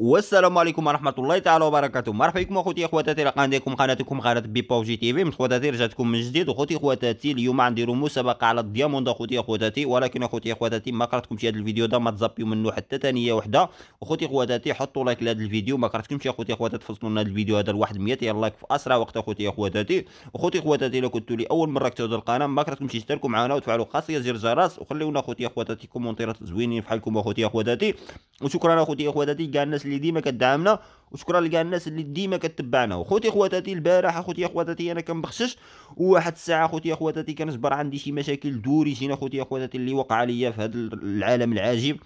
والسلام عليكم ورحمه الله تعالى وبركاته مرحبا بكم اخوتي اخواتاتي لقناتكم عندكم قناتكم قناه بيبا وجي تي في اخواتاتي رجعتكم من جديد اخوتي اخواتاتي اليوم غنديروا مسابقه على الدياموند اخوتي اخواتاتي ولكن اخوتي اخواتاتي ما قراتكمش هذا الفيديو ده ما تزبيو منه حتى ثانيه وحده اخوتي اخواتاتي حطوا لايك لهذا الفيديو ما قراتكمش اخوتي اخواتاتي تفصلوا لنا هذا الفيديو هذا لواحد 100 لايك في اسرع وقت اخوتي اخواتاتي اخوتي اخواتاتي لو كنتوا لي اول مره كتشاهدوا القناه ما قراتكمش تشتركوا معنا وتفعلوا خاصيه زر الجرس وخليونا اخوتي اخواتاتي كومونتيرات زوينين فحالكم اخوتي اخواتاتي وشكرا اخوتي اخواتاتي كاع الناس اللي ديما كدعمنا وشكرا لكاع الناس اللي ديما كتبعنا وخوتي اخواتاتي البارح اخوتي اخواتاتي انا كنبخشش وواحد الساعه اخوتي اخواتاتي كنجبر عندي شي مشاكل دوري دوريجين اخوتي اخواتاتي اللي وقع ليا في هذا العالم العجيب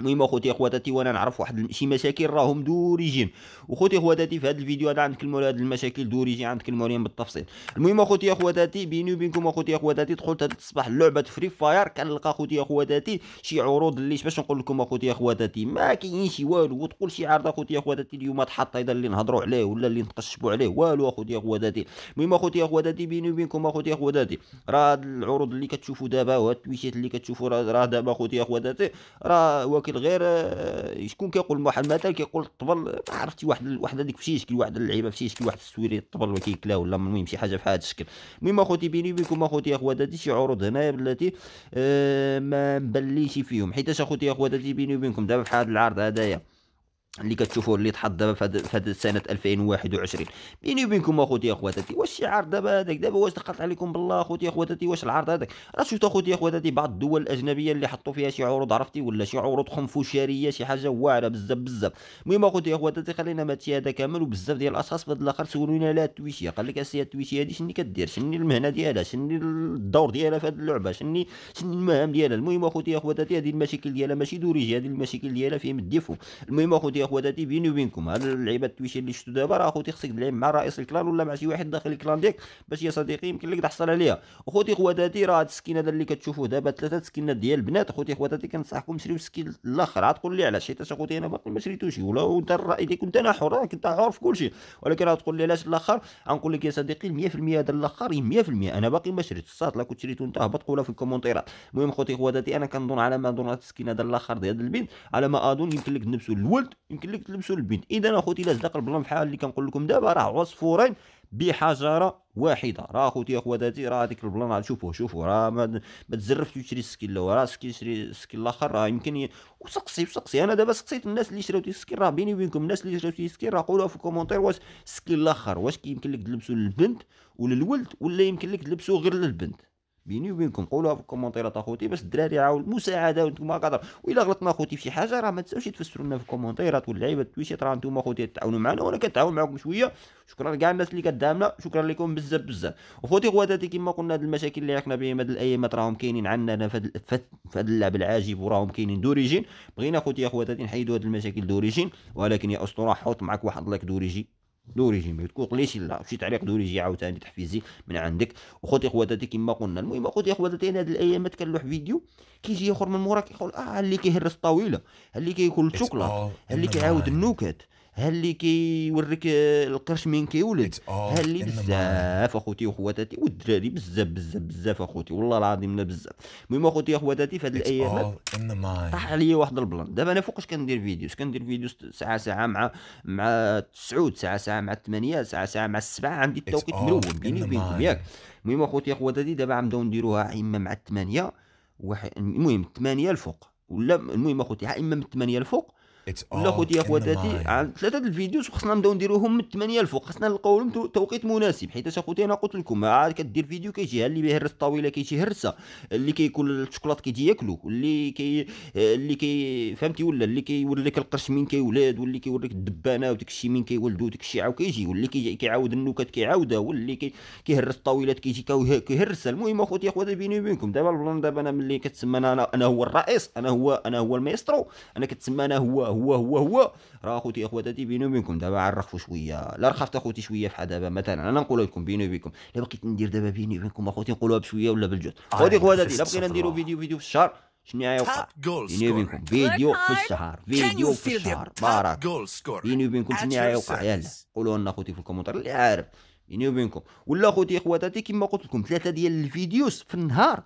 المهم اخوتي اخواتاتي وانا نعرف واحد شي مشاكل راهم دوريجين وخوتي اخواتاتي في هذا الفيديو هذا عندك على هذه المشاكل دوريجين عندك عليهم بالتفصيل المهم اخوتي اخواتاتي بيني وبينكم اخوتي اخواتاتي دخلت هذا الصباح لعبه فري فاير كنلقى اخوتي اخواتاتي شي عروض اللي باش نقول لكم اخوتي اخواتاتي ما كاينش والو وتقول شي عرض اخوتي اخواتاتي اليوم تحط هذا اللي نهضروا عليه ولا اللي نتقشبوا عليه والو اخوتي اخواتاتي المهم اخوتي اخواتاتي بيني وبينكم اخوتي اخواتاتي راه العروض اللي كتشوفوا دابا وهاد التويشات اللي كتشوفوا راه دابا اخوتي اخواتاتي راه ولكن غير شكون آه، كيقول واحد المثل كيقول الطبل عرفتي واحد واحد هذيك في شي شكل واحد اللعيبه في شي شكل واحد السويري الطبل ما كيكلا ولا المهم شي حاجه في هذا الشكل المهم اخوتي بيني وبينكم اخوتي اخواتاتي شي عروض هنايا بلاتي أه ما مبليش فيهم حيتاش اخوتي اخواتاتي بيني وبينكم دابا في هذا العرض هذايا اللي كتشوفوه اللي تحط دابا في هذه سنه 2021 بيني وبينكم اخوتي اخواتاتي واش الشعار عرض دابا هذاك دابا واش دخلت عليكم بالله اخوتي اخواتاتي واش العرض هذاك راه شفت اخوتي اخواتاتي بعض الدول الاجنبيه اللي حطوا فيها شي عروض عرفتي ولا شي عروض خنفوشاريه شي حاجه واعره بزاف بزاف المهم اخوتي اخواتاتي خلينا ماتي هذا كامل وبزاف ديال الاشخاص بهذا الاخر سولونا على التويشيه قال لك اسي التويشيه هذه شنو كدير شنو المهنه ديالها شنو الدور ديالها في هذه اللعبه شنو شنو المهام ديالها المهم اخوتي اخواتاتي هذه المشاكل ديالها ماشي دوريجي هذه المشاكل ديالها فيهم الديفو المهم اخوتي يا خواتاتي بيني وبينكم هذا اللعيبه التويشي اللي شفتو دابا راه اخوتي خصك تلعب مع رئيس الكلان ولا مع شي واحد داخل الكلان ديك باش يا صديقي يمكن لك تحصل عليها اخوتي خواتاتي راه هاد السكين هذا اللي كتشوفوه دابا ثلاثه سكينات ديال البنات اخوتي خواتاتي كنصحكم تشريو السكين الاخر عاد تقول لي علاش حيت اخوتي انا باقي ما شريتوش ولا انت الراي ديالك انت انا حر كنت حر في كلشي ولكن راه تقول لي علاش الاخر غنقول لك يا صديقي 100% هذا الاخر 100% انا باقي ما شريت صات لا كنت شريتو انت هبط قولها في الكومونتيرات المهم اخوتي خواتاتي انا كنظن على ما نظن هاد السكين هذا الاخر ديال البنت على ما اظن يمكن لك نلبسو الولد يمكن لك تلبسوا البنت اذا اخوتي زدق البلان بحال اللي كنقول لكم دابا راه عصفورين بحجره واحده راه اخوتي خواتاتي راه هذيك البلان عاد شوفوه شوفوه راه ما, ما تزرفتش تشري السكين لا راه سكين شري السكين الاخر راه يمكن ي... وسقسي وسقسي انا دابا سقسيت الناس اللي شراو السكين راه بيني وبينكم الناس اللي شراو السكين راه قولوها في الكومونتير واش السكين الاخر واش يمكن لك تلبسوا للبنت ولا للولد ولا يمكن لك تلبسوا غير للبنت بيني وبينكم قولوها في الكومونتيرات اخوتي باش الدراري يعاون المساعده وانتم قادر والا غلطنا اخوتي في شي حاجه راه ما تنساوش تفسروا لنا في الكومونتيرات واللعيبه التويشيت راه انتم اخوتي تعاونوا معنا وانا كنتعاون معكم شويه شكرا لكاع الناس اللي كدعمنا شكرا لكم بزاف بزاف اخوتي خواتاتي كما قلنا هاد المشاكل اللي عقنا بهم هاد الايامات راهم كاينين عندنا في هاد اللعب العاجب وراهم كاينين دوريجين بغينا اخوتي اخواتاتي نحيدوا هاد المشاكل دوريجين ولكن يا اسطوره حط معك واحد لايك دوريجي دوريجي ما تقوليش لا شي تعليق دوريجي عاوتاني تحفيزي من عندك وخوتي خواتاتي كما قلنا المهم خوتي خواتاتي انا هاد الايامات كنلوح فيديو كيجي اخر من موراك يقول اه اللي كيهرس طويله اللي كياكل الشوكولا اللي كيعاود النكت هاللي اللي كيوريك القرش من كيولد هاللي آه، اللي بزاف اخوتي وخواتاتي والدراري بزاف بزاف بزاف اخوتي والله العظيم لا بزاف المهم اخوتي وخواتاتي في هذه الايام آه، طاح عليا واحد البلان دابا انا فوقاش كندير فيديو كندير فيديو ساعه ساعه مع مع تسعود ساعه ساعه مع الثمانيه ساعه ساعه مع السبعه عندي التوقيت آه، ملون بيني وبينكم ياك المهم اخوتي وخواتاتي دابا غنبداو نديروها اما مع الثمانيه المهم الثمانيه الفوق ولا المهم اخوتي اما من الثمانيه الفوق لا يا خواتاتي عن ثلاثه الفيديوز وخصنا نبداو نديروهم من 8 الفوق خصنا نلقاو لهم توقيت مناسب حيت اخوتي انا قلت لكم عاد كدير فيديو كيجي اللي بيهرس الطويله كيجي هرسه اللي كياكل الشوكولات كيجي ياكلو اللي كي اللي كي فهمتي ولا اللي كيوريك القرش مين كيولاد واللي كيوريك الدبانه وداك الشيء مين كيولدو داك الشيء عاود كيجي واللي كيعاود النكت كيعاودها واللي كي كيهرس الطويلات كيجي كيهرسها المهم اخوتي اخواتي بيني وبينكم دابا البلان دابا انا ملي كتسمى انا انا هو الرئيس انا هو انا هو المايسترو انا كتسمى انا هو هو هو هو راه اخوتي اخواتاتي بيني وبينكم دابا عرفوا شويه لا رخفت اخوتي شويه فحال دابا مثلا انا نقول لكم بيني وبينكم لا بقيت ندير دابا بيني وبينكم اخوتي نقولوها بشويه ولا بالجهد آه، اخوتي اخواتاتي لا بقينا نديروا فيديو فيديو في الشهر شنو هي يوقع بيني وبينكم فيديو في الشهر فيديو في الشهر بارك بيني وبينكم شنو هي يوقع يلا قولوا لنا اخوتي في الكومنتار اللي عارف بيني وبينكم ولا اخوتي اخواتاتي كما قلت لكم ثلاثه ديال الفيديوز في النهار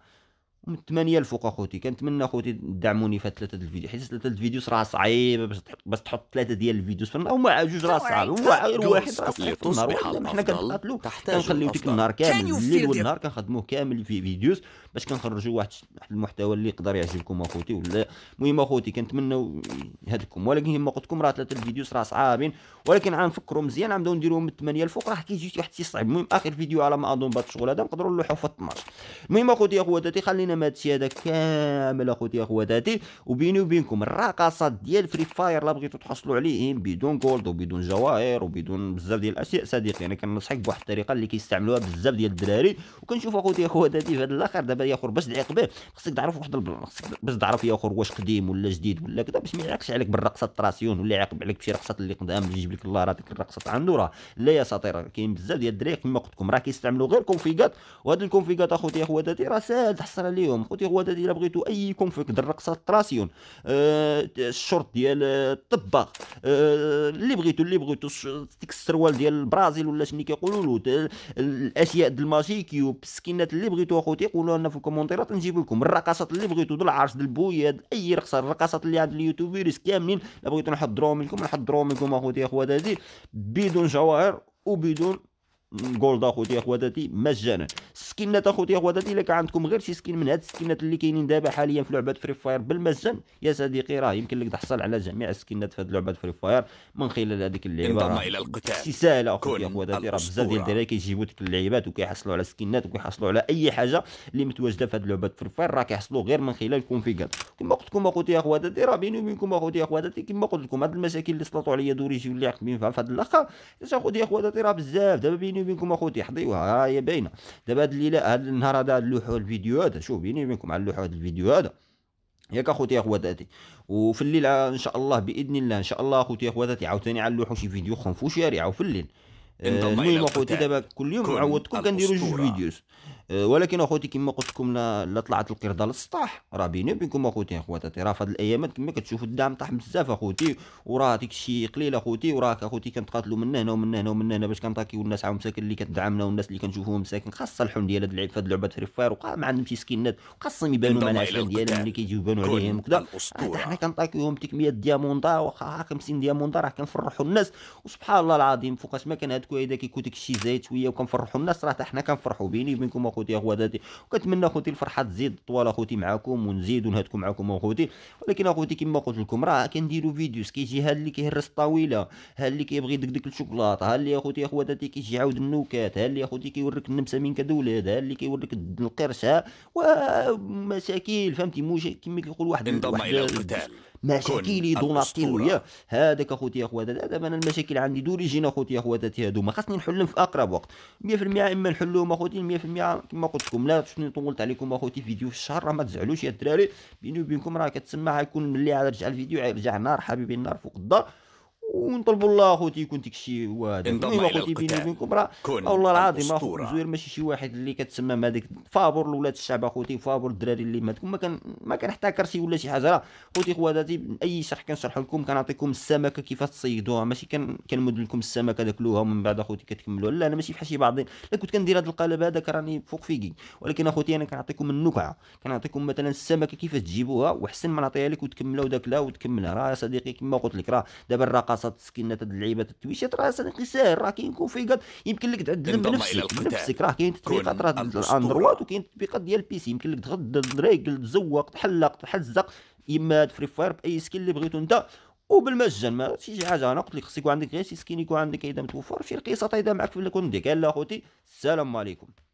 ومن 8000 فوق اخوتي كنتمنى اخوتي تدعموني في ثلاثه الفيديو حيت ثلاثه الفيديو راه صعيبه باش تحط باش تحط ثلاثه ديال الفيديوز او مع جوج راه صعيب هو غير واحد راه في النهار حنا كنقاتلو كنخليو ديك النهار كامل الليل والنهار كنخدموه كامل في فيديوز باش كنخرجوا واحد واحد المحتوى اللي يقدر يعجبكم اخوتي ولا المهم اخوتي كنتمناو هادكم ولكن كما قلت لكم راه ثلاثه الفيديو راه صعابين ولكن غنفكروا مزيان غنبداو نديروهم من 8 الفوق راه كيجي واحد تيصعب المهم اخر فيديو على ما اظن بهذا الشغل هذا نقدروا نلوحوا في 12 المهم اخوتي اخواتي خلينا لكن هاد هذا كامل اخوتي اخواتاتي وبيني وبينكم الرقصات ديال فري فاير لا بغيتو تحصلوا عليهم بدون جولد وبدون جواهر وبدون بزاف ديال الاشياء صديقي انا كننصحك بواحد الطريقه اللي كيستعملوها بزاف ديال الدراري وكنشوف اخوتي اخواتاتي في هذا الاخر دابا يا اخر باش تعيق به خصك تعرف واحد البلان خصك باش تعرف يا اخر واش قديم ولا جديد ولا كذا باش ما يعيقش عليك بالرقصه الطراسيون ولا يعاقب عليك بشي رقصه اللي قدام اللي يجيب لك الله راه ديك الرقصه عنده راه لا يا ساطير كاين بزاف ديال الدراري كما قلت لكم راه كيستعملوا غير كونفيغات وهاد الكونفيغات اخوتي اخواتاتي راه ساهل تحصل عليهم خوتي غوادادي الا بغيتو ايكم فيك الرقصه الطراسيون أه الشرط ديال آه، الطباخ أه اللي بغيتو اللي بغيتو ديك السروال ديال البرازيل ولا شنو كيقولوا له الاشياء ديال الماجيكيو بسكينات اللي بغيتو اخوتي قولوا لنا في الكومونتيرات نجيب لكم الرقصات اللي بغيتو ديال العرس ديال البوياد اي رقصه الرقصات اللي عند اليوتيوبيرز كاملين بغيتو نحضروهم لكم نحضروهم لكم اخوتي اخواتي بدون جواهر وبدون جولد اخوتي اخواتاتي مجانا السكنات اخوتي اخواتاتي الا كان عندكم غير شي سكين من هاد السكينات اللي كاينين دابا حاليا في لعبه فري فاير بالمجان يا صديقي راه يمكن لك تحصل على جميع السكينات في هاد لعبه فري فاير من خلال هذيك اللعبه الى القتال شي ساهله اخوتي اخواتاتي راه بزاف ديال الدراري كيجيبوا ديك اللعيبات وكيحصلوا على سكينات وكيحصلوا على اي حاجه اللي متواجده في هاد لعبه فري فاير راه كيحصلوا غير من خلال الكونفيغات كما قلت لكم اخوتي اخواتاتي راه بيني وبينكم اخوتي اخواتاتي كما قلت لكم هاد المشاكل اللي سلطوا عليا دوري دوريجي واللي عقبين بين فهاد الاخر اخوتي اخواتاتي راه بزاف دابا بيني بيني وبينكم اخوتي حضيوها هي باينه دابا هاد الليله هاد النهار هذا نلوحوا الفيديو هذا شوف بيني وبينكم على نلوحوا هاد الفيديو هذا ياك اخوتي اخواتاتي وفي الليل آه، ان شاء الله باذن الله ان شاء الله اخوتي اخواتاتي عاوتاني غنلوحوا شي فيديو خنفو شارع في الليل آه، المهم اخوتي دابا كل يوم عودتكم كنديروا جوج فيديوز ولكن اخوتي كما قلت لكم لا طلعت القرده للسطح راه بيني وبينكم اخوتي اخواتي راه في الايامات كما كتشوفوا الدعم طاح بزاف اخوتي وراه داك الشيء قليل اخوتي وراه اخوتي كنتقاتلوا من هنا ومن هنا ومن هنا باش كنطاكيو الناس عا مساكن اللي كتدعمنا والناس اللي كنشوفوهم مساكن خاصه الحلم ديال هاد اللعب فهاد اللعبه فري فاير وقال ما عندهم شي سكينات خاصهم يبانوا معنا العشان ديالهم اللي كيجيو يبانوا عليهم وكذا آه، حنا كنطاكيوهم ديك 100 دياموندا واخا 50 دياموندا راه كنفرحوا الناس وسبحان الله العظيم فوقاش ما كان هاد كويدا كيكون داك الشيء زايد شويه وكنفرحوا الناس راه حنا كنفرحوا بيني وبينكم اخوتي اخواتاتي وكنتمنى اخوتي الفرحه تزيد طوال اخوتي معاكم ونزيد ونهدكم معاكم اخوتي ولكن اخوتي كما قلت لكم راه كنديروا فيديوز كيجي ها اللي كيهرس الطاوله ها اللي كيبغي دكدك الشوكولاته ها اللي اخوتي اخواتاتي كيجي يعاود النكات ها اللي اخوتي كيوريك النمسه من كذا ولاد ها اللي كيوريك القرش ها ومشاكل فهمتي كما كيقول واحد انضم الى القتال مشاكلي دوناتيلو هذاك اخوتي اخواتي هذا انا المشاكل عندي دوريجين اخوتي اخواتي ما خاصني نحلهم في اقرب وقت 100% اما نحلهم اخوتي 100% كما قلت لكم لا شنو طولت عليكم اخوتي فيديو في الشهر راه ما تزعلوش يا الدراري بيني وبينكم راه كتسمع يكون ملي رجع الفيديو رجع نار حبيبي النار فوق الدار ونطلبوا الله اخوتي يكون الشيء هو هذا المهم بيني وبينكم راه والله العظيم اخوتي زوير ماشي شي واحد اللي كتسمم هذاك فابور لولاد الشعب اخوتي فابور الدراري اللي ما ما كان ما كنحتكرش ولا شي حاجه راه خوتي خواتاتي اي شرح كنشرح لكم كنعطيكم السمكه كيفاش تصيدوها ماشي كنمد لكم السمكه داكلوها ومن بعد اخوتي كتكملوها لا انا ماشي بحال شي بعضين لا كنت كندير هذا القالب هذاك راني فوق فيكي ولكن اخوتي انا كنعطيكم النكعه كنعطيكم مثلا السمكه كيفاش تجيبوها واحسن ما نعطيها لك وتكملها وداك لا وتكملها راه صديقي كما قلت لك راه دابا الرقاص الدراسه السكينات هاد اللعيبه التويشات راه صديقي ساهل راه كاين كونفيغات يمكن لك تعدل بنفسك بنفسك راه كاين تطبيقات راه الاندرويد وكاين تطبيقات ديال سي يمكن لك تريقل تزوق تحلق تحزق اما فري فاير باي سكيل اللي بغيتو انت وبالمجان ما شي حاجه انا قلت لك خصك يكون عندك غير شي سكين يكون عندك اذا متوفر شي رقيصه اذا معك في الكونديك قال اخوتي خوتي السلام عليكم